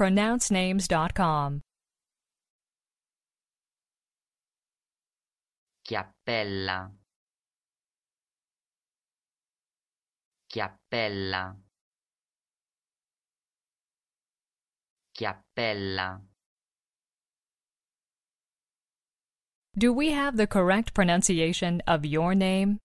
pronouncenames.com. Chiappella. Chiappella. Chiappella. Do we have the correct pronunciation of your name?